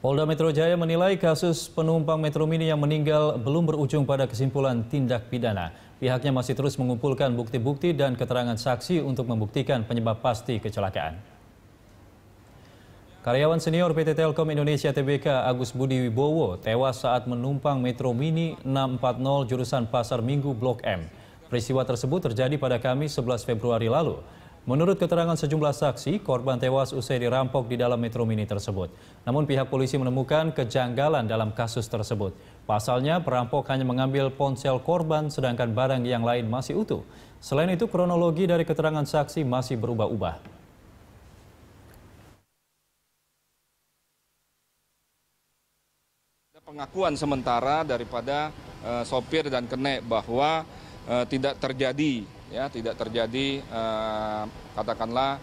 Polda Metro Jaya menilai kasus penumpang Metro Mini yang meninggal belum berujung pada kesimpulan tindak pidana. Pihaknya masih terus mengumpulkan bukti-bukti dan keterangan saksi untuk membuktikan penyebab pasti kecelakaan. Karyawan senior PT Telkom Indonesia TBK Agus Budi Wibowo tewas saat menumpang Metro Mini 640 jurusan Pasar Minggu Blok M. Peristiwa tersebut terjadi pada Kamis 11 Februari lalu. Menurut keterangan sejumlah saksi, korban tewas usai dirampok di dalam Metro Mini tersebut. Namun pihak polisi menemukan kejanggalan dalam kasus tersebut. Pasalnya, perampok hanya mengambil ponsel korban sedangkan barang yang lain masih utuh. Selain itu, kronologi dari keterangan saksi masih berubah-ubah. pengakuan sementara daripada uh, sopir dan kenek bahwa uh, tidak terjadi Ya, tidak terjadi eh, katakanlah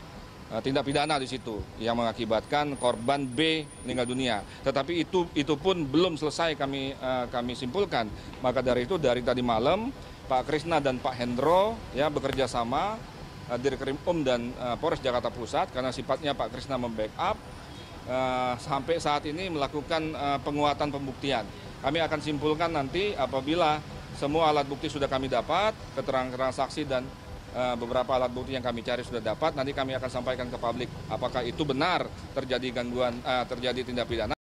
eh, tindak pidana di situ yang mengakibatkan korban B meninggal dunia. Tetapi itu itu pun belum selesai kami eh, kami simpulkan. Maka dari itu dari tadi malam Pak Krisna dan Pak Hendro ya bekerja sama eh, Dirkrim Um dan Polres Jakarta Pusat karena sifatnya Pak Krisna membackup sampai saat ini melakukan penguatan pembuktian. Kami akan simpulkan nanti apabila semua alat bukti sudah kami dapat, keterangan-keterangan saksi dan eh, beberapa alat bukti yang kami cari sudah dapat. Nanti kami akan sampaikan ke publik apakah itu benar terjadi gangguan eh, terjadi tindak pidana.